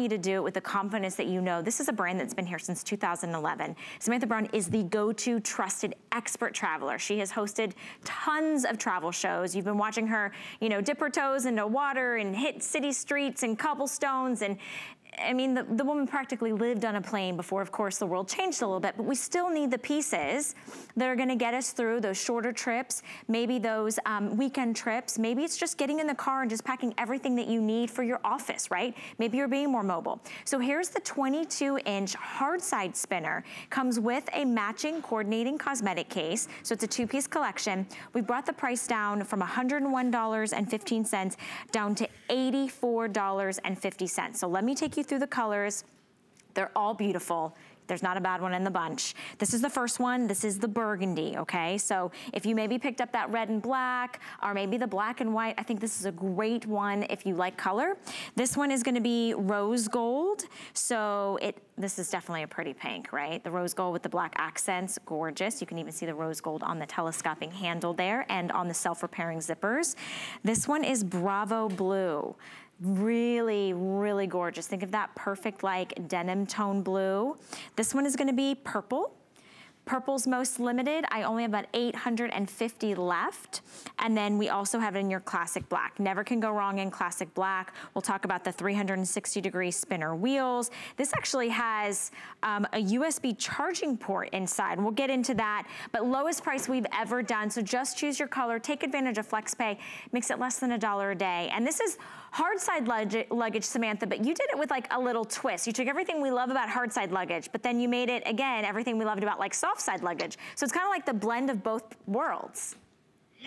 you to do it with the confidence that you know this is a brand that's been here since 2011. Samantha Brown is the go-to trusted expert traveler. She has hosted tons of travel shows. You've been watching her, you know, dip her toes into water and hit city streets and cobblestones and I mean, the, the woman practically lived on a plane before, of course, the world changed a little bit, but we still need the pieces that are gonna get us through those shorter trips, maybe those um, weekend trips, maybe it's just getting in the car and just packing everything that you need for your office, right? Maybe you're being more mobile. So here's the 22 inch hard side spinner. Comes with a matching coordinating cosmetic case. So it's a two piece collection. We brought the price down from $101.15 down to $84.50. So let me take you through the colors. They're all beautiful. There's not a bad one in the bunch. This is the first one. This is the burgundy, okay? So if you maybe picked up that red and black or maybe the black and white, I think this is a great one if you like color. This one is gonna be rose gold. So it this is definitely a pretty pink, right? The rose gold with the black accents, gorgeous. You can even see the rose gold on the telescoping handle there and on the self-repairing zippers. This one is Bravo Blue. Really, really gorgeous. Think of that perfect like denim tone blue. This one is gonna be purple. Purple's most limited. I only have about 850 left. And then we also have it in your classic black. Never can go wrong in classic black. We'll talk about the 360 degree spinner wheels. This actually has um, a USB charging port inside. We'll get into that, but lowest price we've ever done. So just choose your color, take advantage of FlexPay, makes it less than a dollar a day. And this is Hard side luggage, Samantha, but you did it with like a little twist. You took everything we love about hard side luggage, but then you made it, again, everything we loved about like soft side luggage. So it's kind of like the blend of both worlds.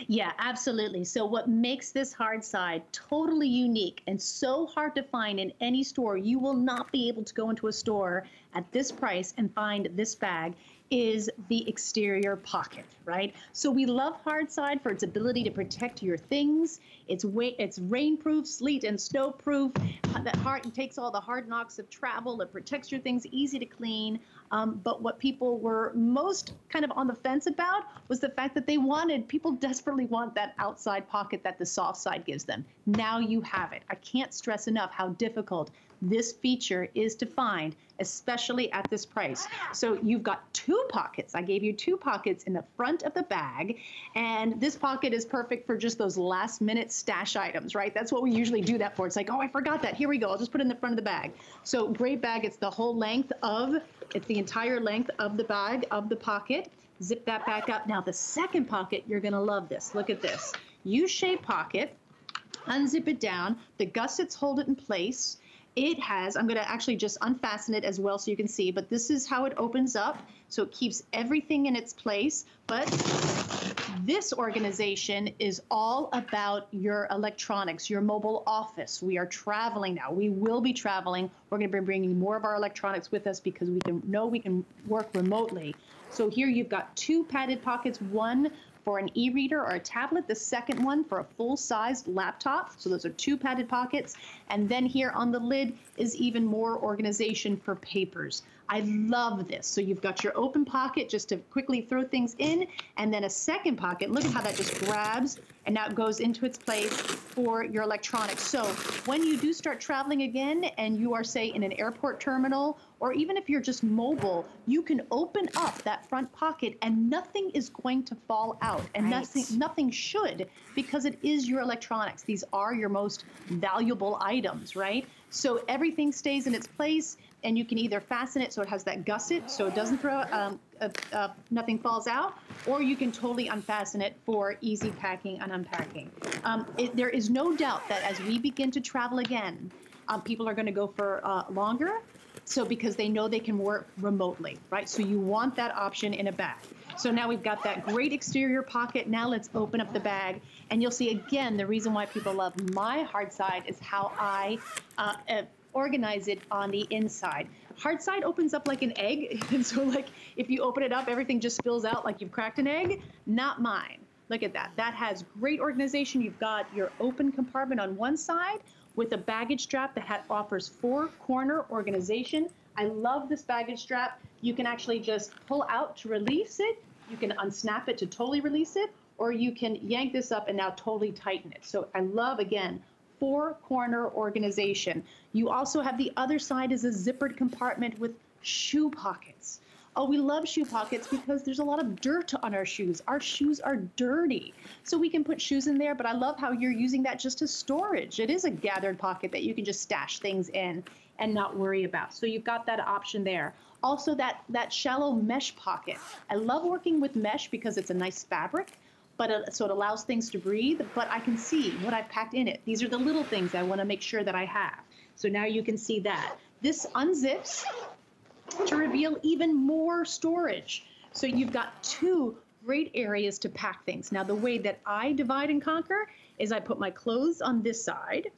Yeah, absolutely. So, what makes this hard side totally unique and so hard to find in any store, you will not be able to go into a store at this price and find this bag is the exterior pocket, right? So we love hard side for its ability to protect your things. It's way, it's rainproof, sleet and snowproof. Uh, that hard takes all the hard knocks of travel. It protects your things, easy to clean. Um, but what people were most kind of on the fence about was the fact that they wanted, people desperately want that outside pocket that the soft side gives them. Now you have it. I can't stress enough how difficult this feature is to find, especially at this price. So you've got two pockets. I gave you two pockets in the front of the bag, and this pocket is perfect for just those last minute stash items, right? That's what we usually do that for. It's like, oh, I forgot that. Here we go. I'll just put it in the front of the bag. So great bag. It's the whole length of it's the entire length of the bag, of the pocket. Zip that back up. Now the second pocket, you're gonna love this. Look at this. U-shaped pocket, unzip it down. The gussets hold it in place. It has, I'm gonna actually just unfasten it as well so you can see, but this is how it opens up. So it keeps everything in its place, but this organization is all about your electronics, your mobile office. We are traveling now. We will be traveling. We're going to be bringing more of our electronics with us because we can know we can work remotely. So here you've got two padded pockets, one for an e reader or a tablet, the second one for a full sized laptop. So those are two padded pockets. And then here on the lid is even more organization for papers. I love this. So you've got your open pocket just to quickly throw things in, and then a second pocket. Look at how that just grabs and now it goes into its place for your electronics. So when you do start traveling again and you are, say, in an airport terminal, or even if you're just mobile, you can open up that front pocket and nothing is going to fall out and right. nothing, nothing should because it is your electronics. These are your most valuable items, right? So everything stays in its place and you can either fasten it so it has that gusset so it doesn't throw, um, uh, uh, nothing falls out, or you can totally unfasten it for easy packing and unpacking. Um, it, there is no doubt that as we begin to travel again, um, people are going to go for uh, longer. So because they know they can work remotely, right? So you want that option in a bag. So now we've got that great exterior pocket. Now let's open up the bag. And you'll see again, the reason why people love my hard side is how I uh, uh organize it on the inside. Hard side opens up like an egg, and so like if you open it up, everything just spills out like you've cracked an egg. Not mine. Look at that. That has great organization. You've got your open compartment on one side with a baggage strap that offers four corner organization. I love this baggage strap. You can actually just pull out to release it. You can unsnap it to totally release it, or you can yank this up and now totally tighten it. So I love, again, four corner organization. You also have the other side is a zippered compartment with shoe pockets. Oh, we love shoe pockets because there's a lot of dirt on our shoes. Our shoes are dirty. So we can put shoes in there, but I love how you're using that just as storage. It is a gathered pocket that you can just stash things in and not worry about. So you've got that option there. Also that that shallow mesh pocket. I love working with mesh because it's a nice fabric but uh, so it allows things to breathe. But I can see what I've packed in it. These are the little things I want to make sure that I have. So now you can see that. This unzips to reveal even more storage. So you've got two great areas to pack things. Now, the way that I divide and conquer is I put my clothes on this side,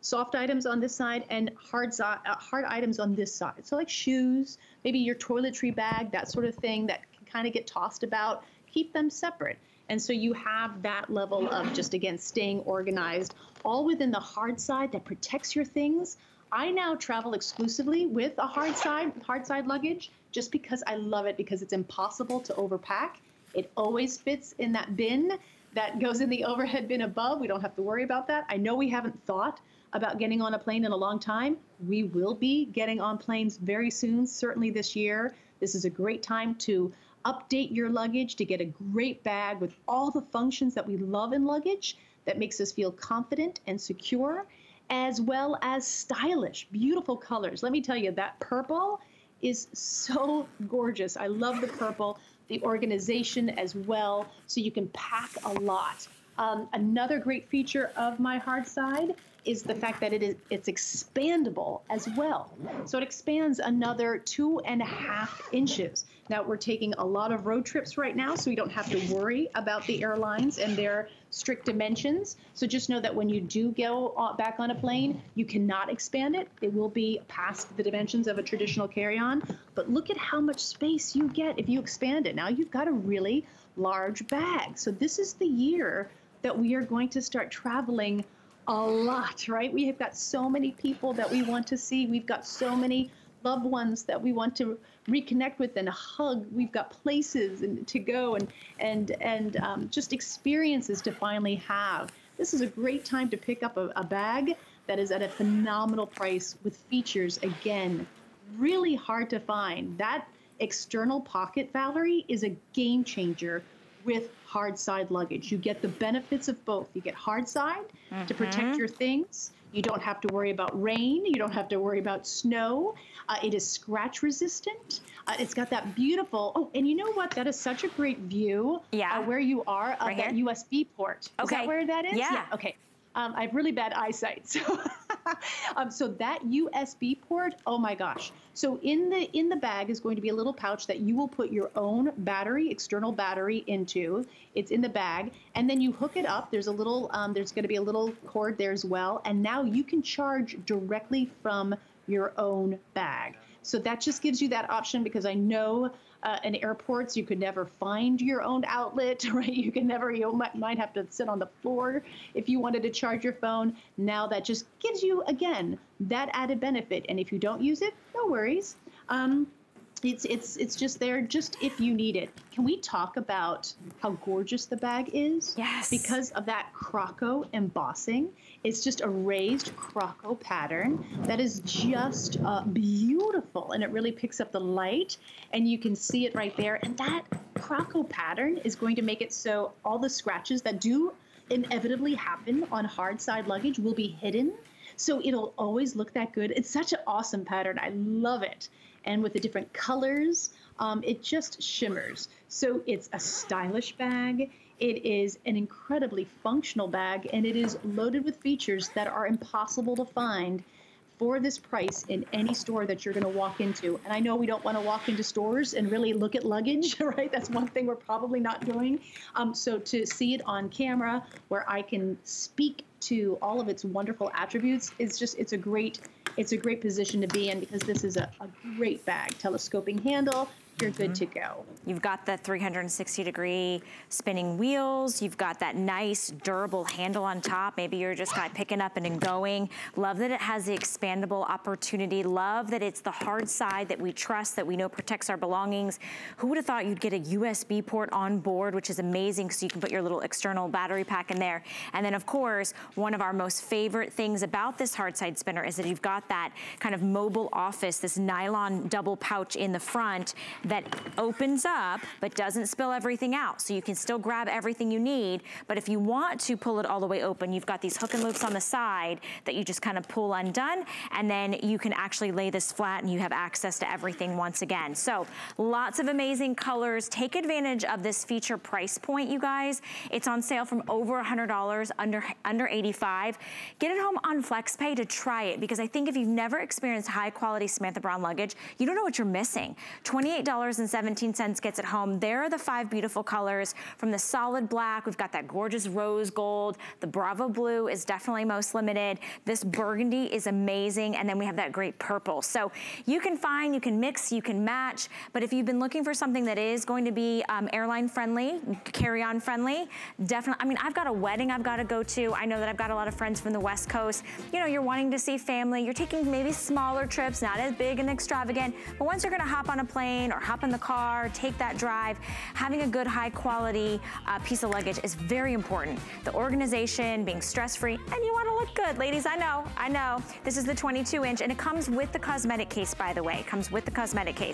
soft items on this side, and hard, uh, hard items on this side. So, like shoes, maybe your toiletry bag, that sort of thing that can kind of get tossed about, keep them separate. And so you have that level of just, again, staying organized, all within the hard side that protects your things. I now travel exclusively with a hard side, hard side luggage just because I love it because it's impossible to overpack. It always fits in that bin that goes in the overhead bin above. We don't have to worry about that. I know we haven't thought about getting on a plane in a long time. We will be getting on planes very soon, certainly this year. This is a great time to update your luggage to get a great bag with all the functions that we love in luggage that makes us feel confident and secure, as well as stylish, beautiful colors. Let me tell you, that purple is so gorgeous. I love the purple, the organization as well, so you can pack a lot. Um, another great feature of my hard side is the fact that it is it's expandable as well. So it expands another two and a half inches. Now we're taking a lot of road trips right now, so we don't have to worry about the airlines and their strict dimensions. So just know that when you do go back on a plane, you cannot expand it. It will be past the dimensions of a traditional carry-on. But look at how much space you get if you expand it. Now you've got a really large bag. So this is the year that we are going to start traveling a lot, right? We have got so many people that we want to see. We've got so many loved ones that we want to reconnect with and hug. We've got places and to go and and and um, just experiences to finally have. This is a great time to pick up a, a bag that is at a phenomenal price with features again really hard to find. That external pocket, Valerie, is a game changer with hard side luggage. You get the benefits of both. You get hard side mm-hmm. to protect mm-hmm. your things. You don't have to worry about rain. You don't have to worry about snow. Uh, it is scratch resistant. Uh, it's got that beautiful. Oh, and you know what? That is such a great view. Yeah. Uh, where you are of right that here? USB port. Okay. Is that where that is? Yeah. yeah. Okay. Um, I have really bad eyesight, so. um, so that USB port, oh my gosh. So in the in the bag is going to be a little pouch that you will put your own battery, external battery into. It's in the bag, and then you hook it up. There's a little, um, there's going to be a little cord there as well, and now you can charge directly from your own bag. So that just gives you that option because I know uh, in airports you could never find your own outlet, right? You can never, you might, might have to sit on the floor if you wanted to charge your phone. Now that just gives you, again, that added benefit. And if you don't use it, no worries. Um, it's it's it's just there just if you need it. Can we talk about how gorgeous the bag is? Yes. Because of that croco embossing, it's just a raised croco pattern that is just uh, beautiful, and it really picks up the light, and you can see it right there. And that croco pattern is going to make it so all the scratches that do inevitably happen on hard side luggage will be hidden so it'll always look that good. It's such an awesome pattern. I love it and with the different colors, um, it just shimmers. So it's a stylish bag. It is an incredibly functional bag, and it is loaded with features that are impossible to find for this price in any store that you're going to walk into. And I know we don't want to walk into stores and really look at luggage, right? That's one thing we're probably not doing. Um, so to see it on camera, where I can speak to all of its wonderful attributes, is just it's a great it's a great position to be in because this is a, a great bag, telescoping handle, you're good mm-hmm. to go. You've got the 360 degree spinning wheels. You've got that nice durable handle on top. Maybe you're just kind of picking up and going. Love that it has the expandable opportunity. Love that it's the hard side that we trust, that we know protects our belongings. Who would have thought you'd get a USB port on board, which is amazing because you can put your little external battery pack in there. And then of course, one of our most favorite things about this hard side spinner is that you've got that kind of mobile office, this nylon double pouch in the front that opens up but doesn't spill everything out. So you can still grab everything you need, but if you want to pull it all the way open, you've got these hook and loops on the side that you just kind of pull undone, and then you can actually lay this flat and you have access to everything once again. So lots of amazing colors. Take advantage of this feature price point, you guys. It's on sale from over $100, under, under 85. Get it home on FlexPay to try it because I think if you've never experienced high quality Samantha Brown luggage, you don't know what you're missing. $28 and dollars 17 gets it home. There are the five beautiful colors from the solid black. We've got that gorgeous rose gold. The Bravo blue is definitely most limited. This burgundy is amazing. And then we have that great purple. So you can find, you can mix, you can match. But if you've been looking for something that is going to be um, airline friendly, carry-on friendly, definitely. I mean, I've got a wedding I've got to go to. I know that I've got a lot of friends from the West Coast. You know, you're wanting to see family. You're taking maybe smaller trips, not as big and extravagant. But once you're going to hop on a plane or hop in the car, take that drive. Having a good high quality uh, piece of luggage is very important. The organization, being stress-free, and you wanna look good. Ladies, I know, I know. This is the 22 inch and it comes with the cosmetic case, by the way. It comes with the cosmetic case.